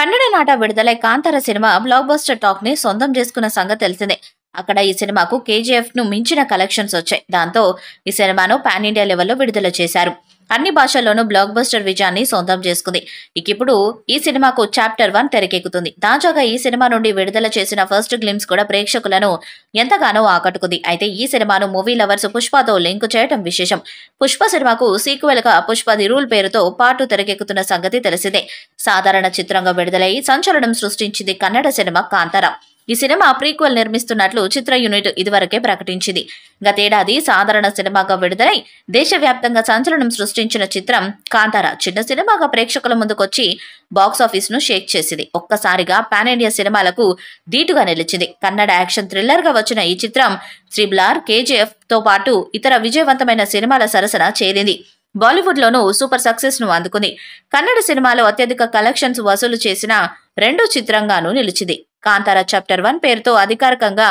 కన్నడ నాట విడుదలై Kantara cinema blockbuster talk ని సొంతం చేసుకున్న సంగతి తెలిసిందే అక్కడ ఈ సినిమాకు కేజీఎఫ్ ను మించిన కలెక్షన్స్ వచ్చాయి దాంతో ఈ సినిమాను పాన్ ఇండియా లెవెల్లో విడుదల చేశారు అన్ని భాషల్లోనూ బ్లాక్ బస్టర్ విజయాన్ని సొంతం చేసుకుంది ఇక ఇప్పుడు ఈ సినిమాకు చాప్టర్ వన్ తెరకెక్కుతుంది తాజాగా ఈ సినిమా నుండి విడుదల చేసిన ఫస్ట్ గ్లిమ్స్ కూడా ప్రేక్షకులను ఎంతగానో ఆకట్టుకుంది అయితే ఈ సినిమాను మూవీ లవర్స్ పుష్పతో లింక్ చేయడం విశేషం పుష్ప సినిమాకు సీక్వెల్ గా పుష్ప ది రూల్ పేరుతో పాటు తెరకెక్కుతున్న సంగతి తెలిసిందే సాధారణ చిత్రంగా విడుదలై సంచలనం సృష్టించింది కన్నడ సినిమా కాంతారావు ఈ సినిమా ప్రీక్వెల్ నిర్మిస్తున్నట్లు చిత్ర యూనిట్ ఇదివరకే ప్రకటించింది గతేడాది సాధారణ సినిమాగా విడుదలై దేశవ్యాప్తంగా సంచలనం సృష్టించిన చిత్రం కాంతారా చిన్న సినిమాగా ప్రేక్షకుల ముందుకొచ్చి ను షేక్ చేసింది ఒక్కసారిగా పాన్ ఇండియా సినిమాలకు ధీటుగా నిలిచింది కన్నడ యాక్షన్ థ్రిల్లర్ గా వచ్చిన ఈ చిత్రం త్రిబ్లార్ తో పాటు ఇతర విజయవంతమైన సినిమాల సరసన చేరింది బాలీవుడ్ లోనూ సూపర్ సక్సెస్ ను అందుకుంది కన్నడ సినిమాలో అత్యధిక కలెక్షన్స్ వసూలు చేసిన రెండో చిత్రంగానూ నిలిచింది కాంతార చాప్టర్ వన్ పేరుతో అధికారికంగా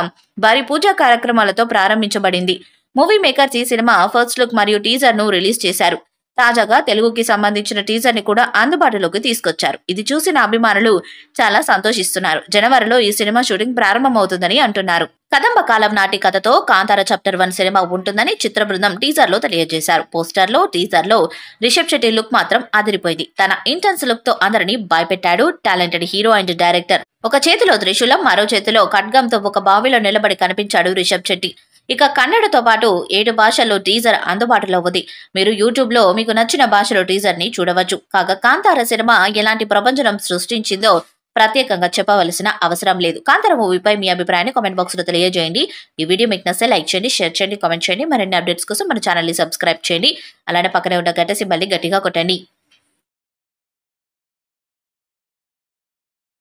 భారీ పూజా కార్యక్రమాలతో ప్రారంభించబడింది మూవీ మేకర్స్ ఈ సినిమా ఫస్ట్ లుక్ మరియు టీజర్ ను రిలీజ్ చేశారు తాజాగా తెలుగుకి సంబంధించిన టీజర్ ని కూడా అందుబాటులోకి తీసుకొచ్చారు ఇది చూసిన అభిమానులు చాలా సంతోషిస్తున్నారు జనవరిలో ఈ సినిమా షూటింగ్ ప్రారంభమవుతుందని అంటున్నారు కదంబ కాలం నాటి కథతో కాంతార చాప్టర్ వన్ సినిమా ఉంటుందని చిత్ర బృందం టీజర్ లో తెలియజేశారు పోస్టర్ లో టీజర్ లో రిషబ్ శెట్టి లుక్ మాత్రం అదిరిపోయింది తన ఇంటెన్స్ లుక్ తో అందరినీ భయపెట్టాడు టాలెంటెడ్ హీరో అండ్ డైరెక్టర్ ఒక చేతిలో త్రిశూలం మరో చేతిలో ఖడ్గంతో ఒక బావిలో నిలబడి కనిపించాడు రిషబ్ శెట్టి ఇక కన్నడతో పాటు ఏడు భాషల్లో టీజర్ అందుబాటులో ఉంది మీరు యూట్యూబ్లో మీకు నచ్చిన భాషలో టీజర్ని చూడవచ్చు కాగా కాంతార సినిమా ఎలాంటి ప్రపంచం సృష్టించిందో ప్రత్యేకంగా చెప్పవలసిన అవసరం లేదు కాంతార మూవీపై మీ అభిప్రాయాన్ని కామెంట్ బాక్స్లో తెలియజేయండి ఈ వీడియో మీకు నచ్చే లైక్ చేయండి షేర్ చేయండి కామెంట్ చేయండి మరిన్ని అప్డేట్స్ కోసం మన ఛానల్ని సబ్స్క్రైబ్ చేయండి అలానే పక్కనే ఉన్న గట్ట సింబల్ని గట్టిగా కొట్టండి